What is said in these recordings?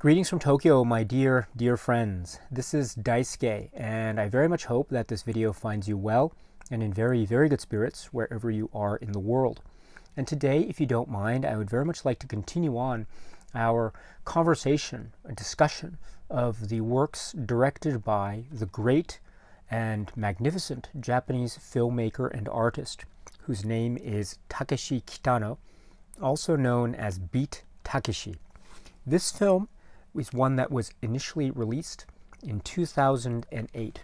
Greetings from Tokyo, my dear, dear friends. This is Daisuke, and I very much hope that this video finds you well and in very, very good spirits wherever you are in the world. And today, if you don't mind, I would very much like to continue on our conversation, a discussion of the works directed by the great and magnificent Japanese filmmaker and artist, whose name is Takeshi Kitano, also known as Beat Takeshi. This film is one that was initially released in 2008.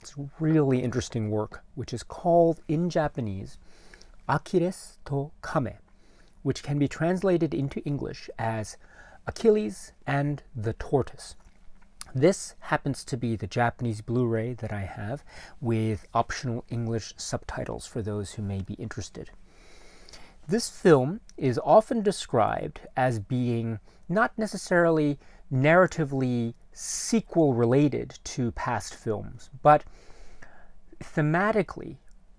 It's really interesting work, which is called in Japanese Akires to Kame, which can be translated into English as Achilles and the Tortoise. This happens to be the Japanese Blu-ray that I have with optional English subtitles for those who may be interested. This film is often described as being not necessarily narratively sequel related to past films, but thematically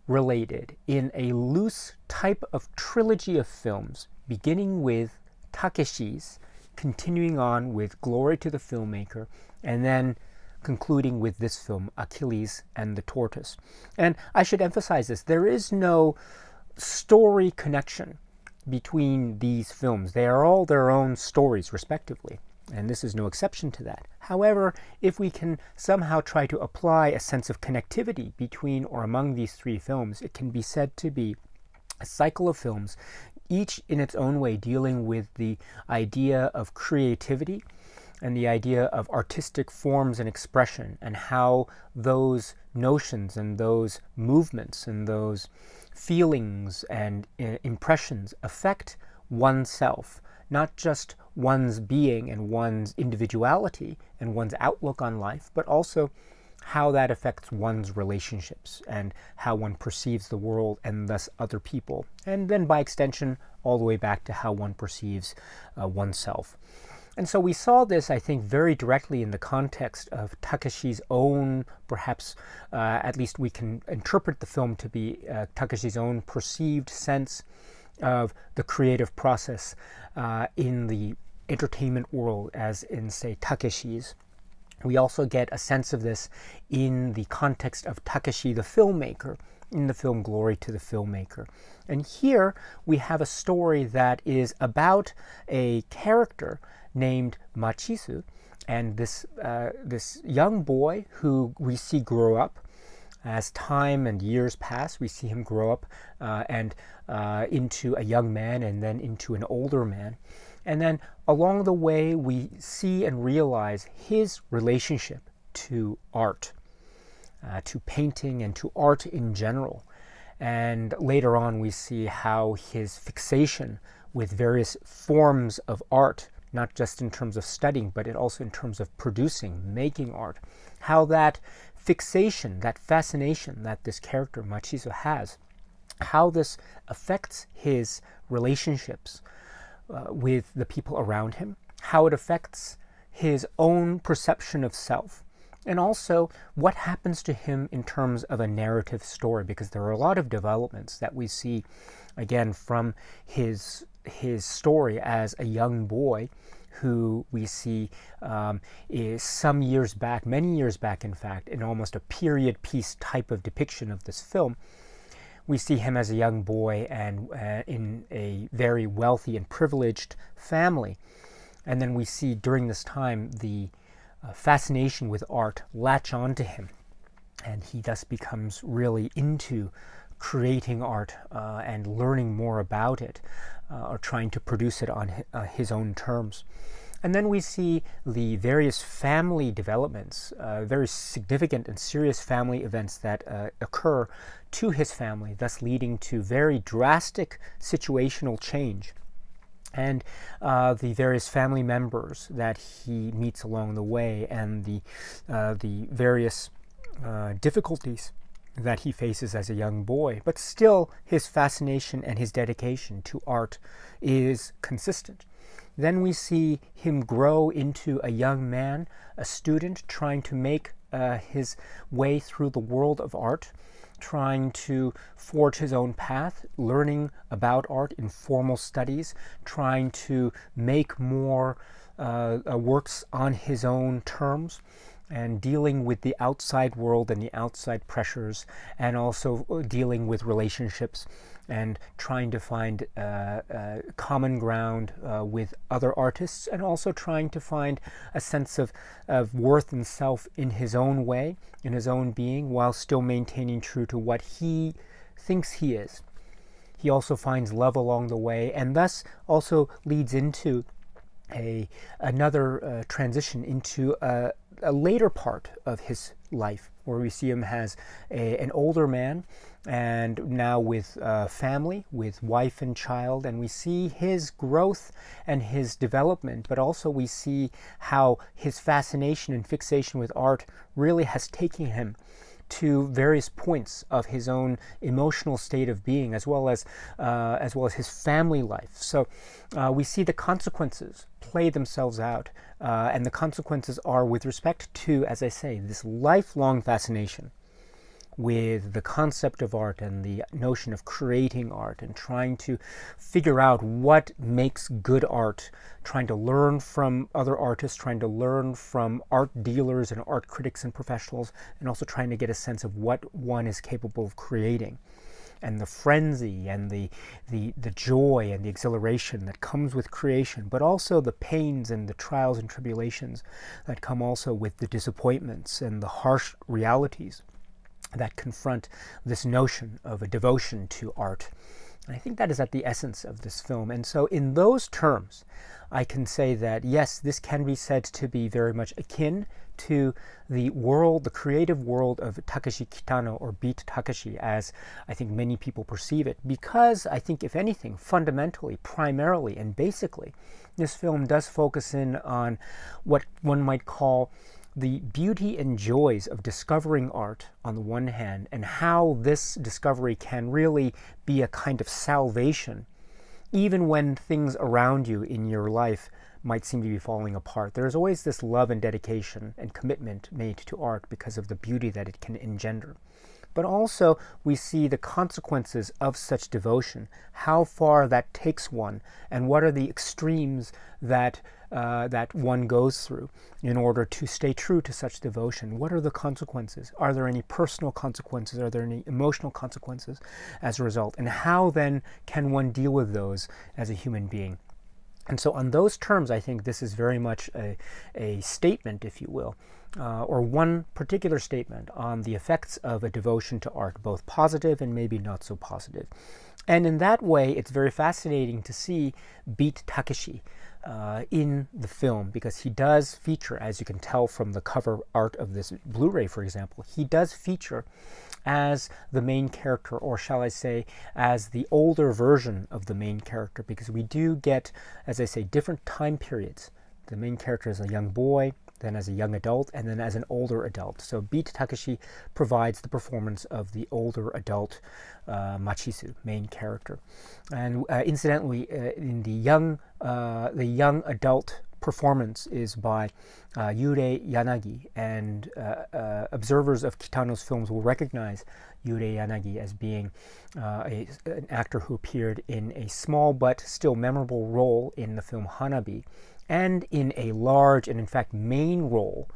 related in a loose type of trilogy of films, beginning with Takeshi's, continuing on with Glory to the Filmmaker, and then concluding with this film, Achilles and the Tortoise. And I should emphasize this there is no story connection between these films, they are all their own stories, respectively. And this is no exception to that. However, if we can somehow try to apply a sense of connectivity between or among these three films, it can be said to be a cycle of films, each in its own way dealing with the idea of creativity and the idea of artistic forms and expression and how those notions and those movements and those feelings and uh, impressions affect oneself, not just one's being and one's individuality and one's outlook on life, but also how that affects one's relationships and how one perceives the world and thus other people. And then by extension, all the way back to how one perceives uh, oneself. And so we saw this, I think, very directly in the context of Takashi's own, perhaps, uh, at least we can interpret the film to be uh, own perceived sense of the creative process uh, in the entertainment world as in, say, Takeshi's. We also get a sense of this in the context of Takeshi the filmmaker, in the film Glory to the Filmmaker. And here we have a story that is about a character named Machisu and this, uh, this young boy who we see grow up. As time and years pass, we see him grow up uh, and uh, into a young man and then into an older man. And then along the way, we see and realize his relationship to art, uh, to painting, and to art in general. And later on, we see how his fixation with various forms of art, not just in terms of studying, but it also in terms of producing, making art, how that fixation, that fascination that this character, Machizo, has, how this affects his relationships uh, with the people around him, how it affects his own perception of self, and also what happens to him in terms of a narrative story, because there are a lot of developments that we see, again, from his, his story as a young boy who we see um, is some years back, many years back, in fact, in almost a period piece type of depiction of this film, we see him as a young boy and uh, in a very wealthy and privileged family. And then we see during this time the uh, fascination with art latch onto him. And he thus becomes really into creating art uh, and learning more about it uh, or trying to produce it on uh, his own terms. And then we see the various family developments, uh, very significant and serious family events that uh, occur to his family, thus leading to very drastic situational change and uh, the various family members that he meets along the way, and the uh, the various uh, difficulties that he faces as a young boy. But still, his fascination and his dedication to art is consistent. Then we see him grow into a young man, a student trying to make uh, his way through the world of art, trying to forge his own path, learning about art in formal studies, trying to make more uh, uh works on his own terms and dealing with the outside world and the outside pressures, and also uh, dealing with relationships and trying to find uh, uh, common ground uh, with other artists and also trying to find a sense of, of worth and self in his own way, in his own being, while still maintaining true to what he thinks he is. He also finds love along the way and thus also leads into a another uh, transition into a, a, later part of his life where we see him as a, an older man and now with uh, family with wife and child and we see his growth and his development but also we see how his fascination and fixation with art really has taken him to various points of his own emotional state of being, as well as uh, as well as his family life. So uh, we see the consequences play themselves out, uh, and the consequences are with respect to, as I say, this lifelong fascination with the concept of art and the notion of creating art and trying to figure out what makes good art, trying to learn from other artists, trying to learn from art dealers and art critics and professionals, and also trying to get a sense of what one is capable of creating. And the frenzy and the, the, the joy and the exhilaration that comes with creation, but also the pains and the trials and tribulations that come also with the disappointments and the harsh realities that confront this notion of a devotion to art. And I think that is at the essence of this film. And so, in those terms, I can say that yes, this can be said to be very much akin to the world, the creative world of Takashi Kitano or Beat Takashi, as I think many people perceive it. Because I think, if anything, fundamentally, primarily, and basically, this film does focus in on what one might call the beauty and joys of discovering art on the one hand, and how this discovery can really be a kind of salvation, even when things around you in your life might seem to be falling apart. There is always this love and dedication and commitment made to art because of the beauty that it can engender but also we see the consequences of such devotion, how far that takes one, and what are the extremes that uh, that one goes through in order to stay true to such devotion. What are the consequences? Are there any personal consequences? Are there any emotional consequences as a result? And how then can one deal with those as a human being? And so on those terms, I think this is very much a, a statement, if you will, uh, or one particular statement on the effects of a devotion to art, both positive and maybe not so positive. And in that way, it's very fascinating to see Beat Takeshi uh, in the film because he does feature, as you can tell from the cover art of this Blu ray, for example, he does feature as the main character, or shall I say, as the older version of the main character, because we do get, as I say, different time periods. The main character is a young boy, then as a young adult, and then as an older adult. So Beat Takeshi provides the performance of the older adult uh, Machisu, main character. And uh, incidentally, uh, in the young, uh, the young adult performance is by uh, Yurei Yanagi, and uh, uh, observers of Kitano's films will recognize Yurei Yanagi as being uh, a, an actor who appeared in a small but still memorable role in the film Hanabi, and in a large and in fact main role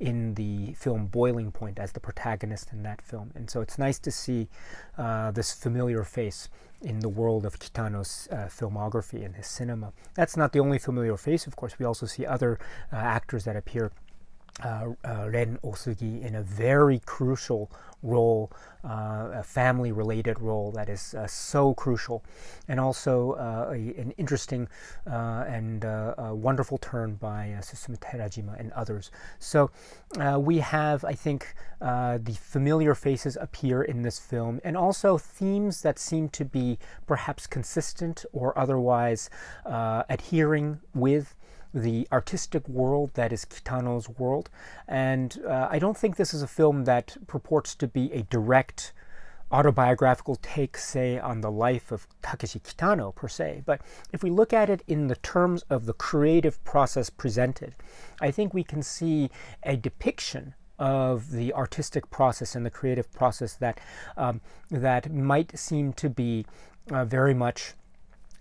in the film Boiling Point as the protagonist in that film. And so it's nice to see uh, this familiar face in the world of Kitano's uh, filmography and his cinema. That's not the only familiar face, of course. We also see other uh, actors that appear uh, uh, Ren Osugi in a very crucial role, uh, a family related role that is uh, so crucial, and also uh, a, an interesting uh, and wonderful turn by Susumu Terajima and others. So we have, I think, the familiar faces appear in this film, and also themes that seem to be perhaps consistent or otherwise adhering with the artistic world that is Kitano's world. And uh, I don't think this is a film that purports to be a direct autobiographical take, say, on the life of Takeshi Kitano per se. But if we look at it in the terms of the creative process presented, I think we can see a depiction of the artistic process and the creative process that um, that might seem to be uh, very much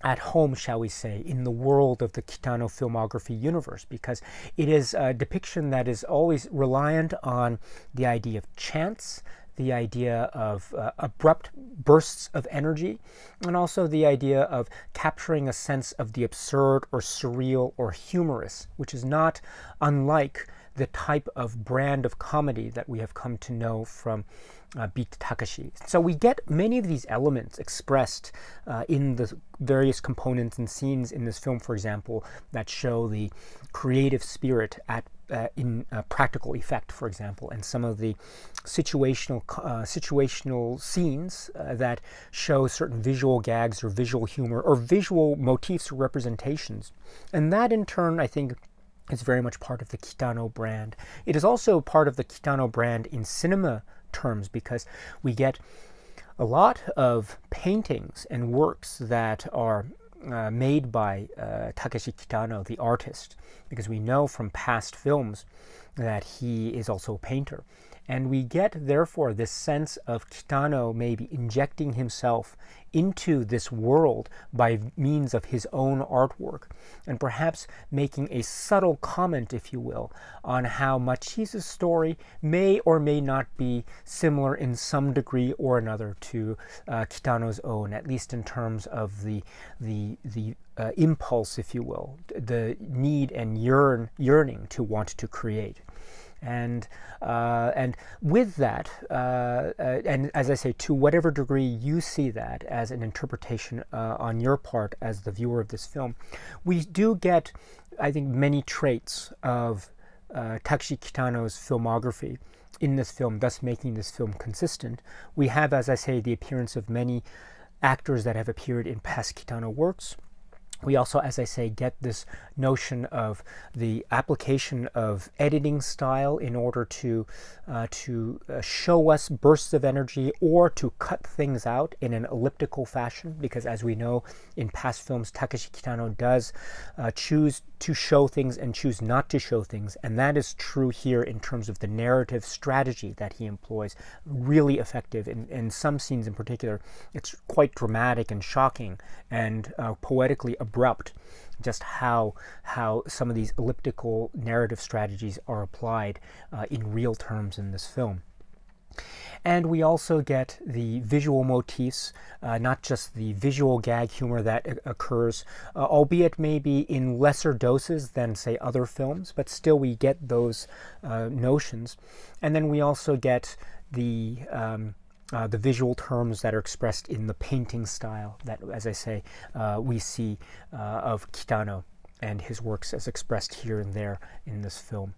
at home, shall we say, in the world of the Kitano filmography universe, because it is a depiction that is always reliant on the idea of chance, the idea of uh, abrupt bursts of energy, and also the idea of capturing a sense of the absurd or surreal or humorous, which is not unlike the type of brand of comedy that we have come to know from uh, Beat Takashi. So we get many of these elements expressed uh, in the various components and scenes in this film, for example, that show the creative spirit at uh, in uh, practical effect, for example, and some of the situational uh, situational scenes uh, that show certain visual gags or visual humor or visual motifs or representations, and that in turn, I think, it's very much part of the Kitano brand. It is also part of the Kitano brand in cinema terms because we get a lot of paintings and works that are uh, made by uh, Takeshi Kitano, the artist, because we know from past films that he is also a painter. And we get, therefore, this sense of Kitano maybe injecting himself into this world by means of his own artwork, and perhaps making a subtle comment, if you will, on how Machise's story may or may not be similar in some degree or another to uh, Kitano's own, at least in terms of the, the, the uh, impulse, if you will, the need and yearn, yearning to want to create and uh, and with that, uh, uh, and as I say, to whatever degree you see that as an interpretation uh, on your part as the viewer of this film, we do get, I think, many traits of uh, Takashi Kitano's filmography in this film, thus making this film consistent. We have, as I say, the appearance of many actors that have appeared in past Kitano works we also, as I say, get this notion of the application of editing style in order to, uh, to uh, show us bursts of energy or to cut things out in an elliptical fashion. Because as we know in past films, Takashi Kitano does uh, choose to show things and choose not to show things. And that is true here in terms of the narrative strategy that he employs. Really effective. In, in some scenes in particular, it's quite dramatic and shocking and uh, poetically abrupt just how how some of these elliptical narrative strategies are applied uh, in real terms in this film. And we also get the visual motifs, uh, not just the visual gag humor that occurs, uh, albeit maybe in lesser doses than, say, other films, but still we get those uh, notions. And then we also get the um, uh, the visual terms that are expressed in the painting style that, as I say, uh, we see uh, of Kitano and his works as expressed here and there in this film.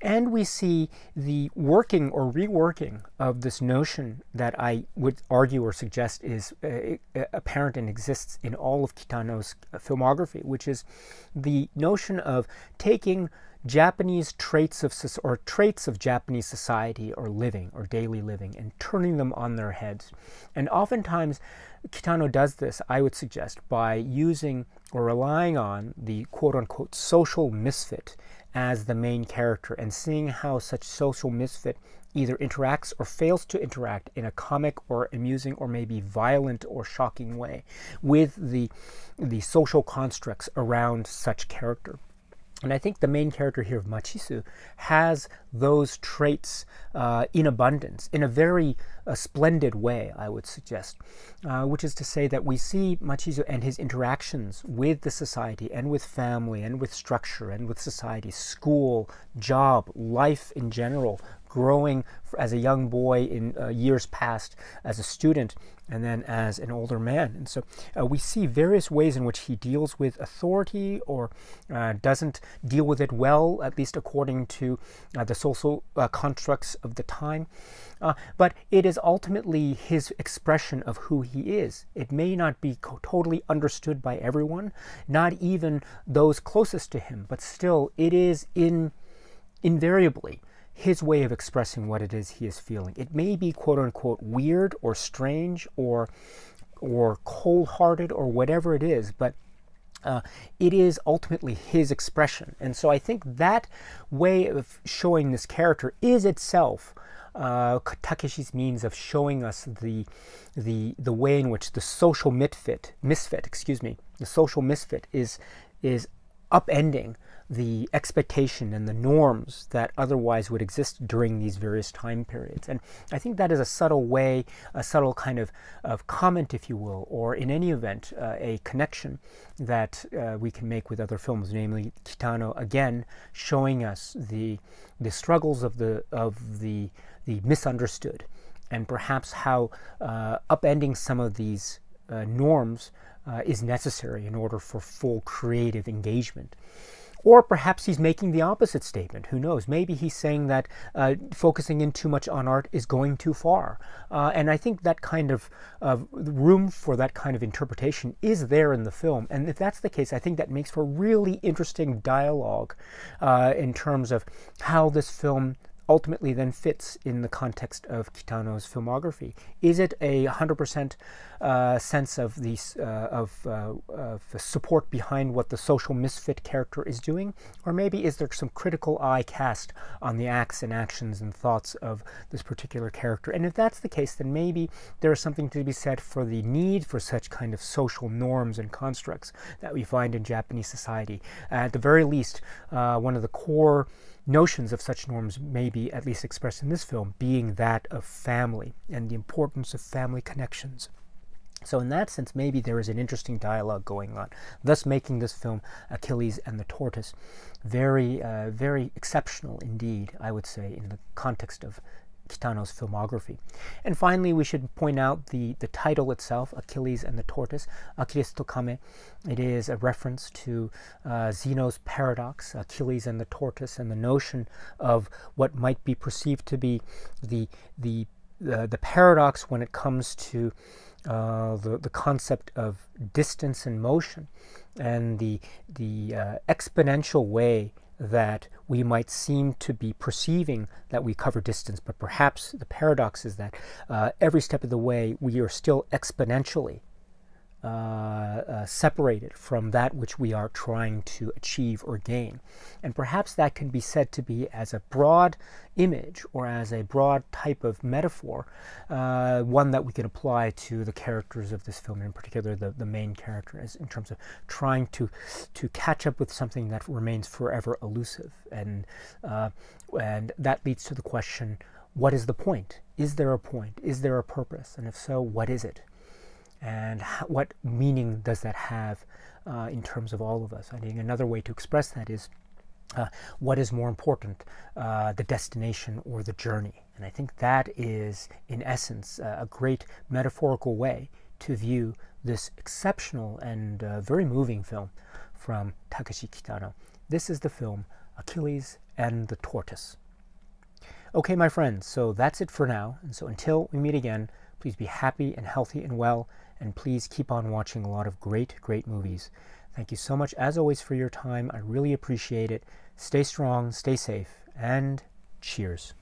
And we see the working or reworking of this notion that I would argue or suggest is uh, uh, apparent and exists in all of Kitano's uh, filmography, which is the notion of taking Japanese traits of or traits of Japanese society or living or daily living and turning them on their heads. And oftentimes Kitano does this, I would suggest, by using or relying on the quote unquote social misfit as the main character and seeing how such social misfit either interacts or fails to interact in a comic or amusing or maybe violent or shocking way with the the social constructs around such character. And I think the main character here of Machisu has those traits uh, in abundance, in a very uh, splendid way, I would suggest, uh, which is to say that we see Machisu and his interactions with the society and with family and with structure and with society, school, job, life in general, growing as a young boy in uh, years past as a student and then as an older man. And so uh, we see various ways in which he deals with authority or uh, doesn't deal with it well, at least according to uh, the social uh, constructs of the time. Uh, but it is ultimately his expression of who he is. It may not be totally understood by everyone, not even those closest to him, but still it is in invariably his way of expressing what it is he is feeling. It may be quote unquote weird or strange or or cold-hearted or whatever it is, but uh, it is ultimately his expression. And so I think that way of showing this character is itself uh, Takeshi's means of showing us the, the, the way in which the social misfit, misfit, excuse me, the social misfit is, is upending the expectation and the norms that otherwise would exist during these various time periods. And I think that is a subtle way, a subtle kind of, of comment, if you will, or in any event, uh, a connection that uh, we can make with other films, namely Kitano, again, showing us the, the struggles of the, of the, the misunderstood and perhaps how uh, upending some of these uh, norms uh, is necessary in order for full creative engagement. Or perhaps he's making the opposite statement. Who knows? Maybe he's saying that uh, focusing in too much on art is going too far. Uh, and I think that kind of uh, room for that kind of interpretation is there in the film. And if that's the case, I think that makes for really interesting dialogue uh, in terms of how this film ultimately then fits in the context of Kitano's filmography? Is it a 100% uh, sense of, the, uh, of, uh, of support behind what the social misfit character is doing? Or maybe is there some critical eye cast on the acts and actions and thoughts of this particular character? And if that's the case, then maybe there is something to be said for the need for such kind of social norms and constructs that we find in Japanese society. at the very least, uh, one of the core notions of such norms may be, at least expressed in this film, being that of family and the importance of family connections. So in that sense, maybe there is an interesting dialogue going on, thus making this film Achilles and the Tortoise very, uh, very exceptional indeed, I would say, in the context of Kitano's filmography. And finally, we should point out the, the title itself, Achilles and the Tortoise, Achilles Tokame. It is a reference to uh, Zeno's paradox, Achilles and the Tortoise, and the notion of what might be perceived to be the, the, uh, the paradox when it comes to uh, the, the concept of distance and motion and the, the uh, exponential way that we might seem to be perceiving that we cover distance, but perhaps the paradox is that uh, every step of the way we are still exponentially uh, uh, separated from that which we are trying to achieve or gain. And perhaps that can be said to be as a broad image or as a broad type of metaphor, uh, one that we can apply to the characters of this film, in particular the, the main character, as in terms of trying to, to catch up with something that remains forever elusive. And, uh, and that leads to the question, what is the point? Is there a point? Is there a purpose? And if so, what is it? and what meaning does that have uh, in terms of all of us? I think another way to express that is uh, what is more important, uh, the destination or the journey? And I think that is, in essence, a great metaphorical way to view this exceptional and uh, very moving film from Takashi Kitano. This is the film Achilles and the Tortoise. Okay, my friends, so that's it for now. And so until we meet again, please be happy and healthy and well and please keep on watching a lot of great, great movies. Thank you so much, as always, for your time. I really appreciate it. Stay strong, stay safe, and cheers.